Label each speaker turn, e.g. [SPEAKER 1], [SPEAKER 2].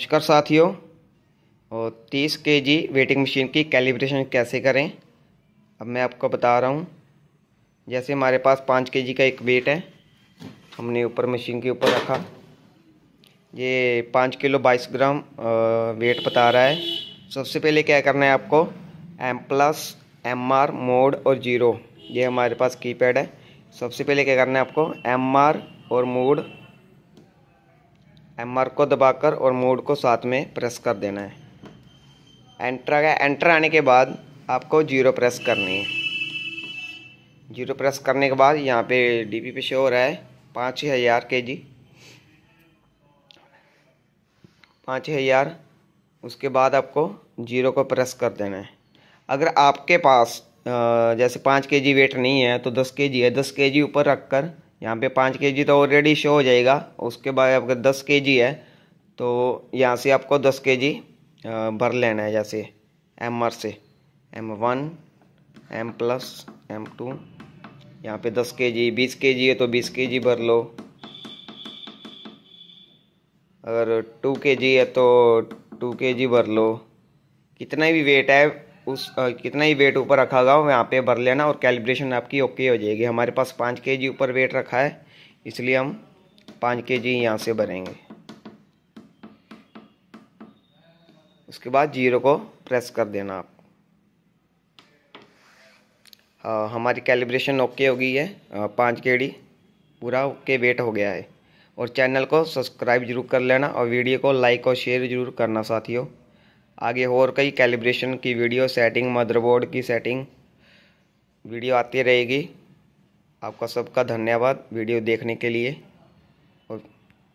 [SPEAKER 1] नमस्कार साथियों और 30 के जी वेटिंग मशीन की कैलिब्रेशन कैसे करें अब मैं आपको बता रहा हूँ जैसे हमारे पास 5 के जी का एक वेट है हमने ऊपर मशीन के ऊपर रखा ये 5 किलो 22 ग्राम वेट बता रहा है सबसे पहले क्या करना है आपको M plus M R mode और ज़ीरो ये हमारे पास कीपैड है सबसे पहले क्या करना है आपको एम आर और मोड एमआर को दबाकर और मोड को साथ में प्रेस कर देना है एंटर एंटर आने के बाद आपको जीरो प्रेस करनी है जीरो प्रेस करने के बाद यहाँ पे डीपी पे शो हो रहा है पाँच हज़ार के जी पाँच हज़ार उसके बाद आपको जीरो को प्रेस कर देना है अगर आपके पास जैसे पाँच के जी वेट नहीं है तो दस के जी है दस के जी ऊपर रख कर यहाँ पे पाँच के जी तो ऑलरेडी शो हो जाएगा उसके बाद आपके दस के जी है तो यहाँ से आपको दस के जी भर लेना है जैसे एम आर से M one M plus M two यहाँ पे दस के जी बीस के जी है तो बीस के जी भर लो अगर टू के जी है तो टू के जी भर लो कितना भी वेट है उस कितना ही वेट ऊपर रखा गया हो यहाँ पे भर लेना और कैलिब्रेशन आपकी ओके हो जाएगी हमारे पास पाँच के जी ऊपर वेट रखा है इसलिए हम पाँच के जी यहाँ से भरेंगे उसके बाद जीरो को प्रेस कर देना आप आ, हमारी कैलिब्रेशन ओके हो गई है पाँच के डी पूरा ओके वेट हो गया है और चैनल को सब्सक्राइब जरूर कर लेना और वीडियो को लाइक और शेयर जरूर करना साथियों आगे और कई कैलिब्रेशन की वीडियो सेटिंग मदरबोर्ड की सेटिंग वीडियो आती रहेगी आपका सबका धन्यवाद वीडियो देखने के लिए और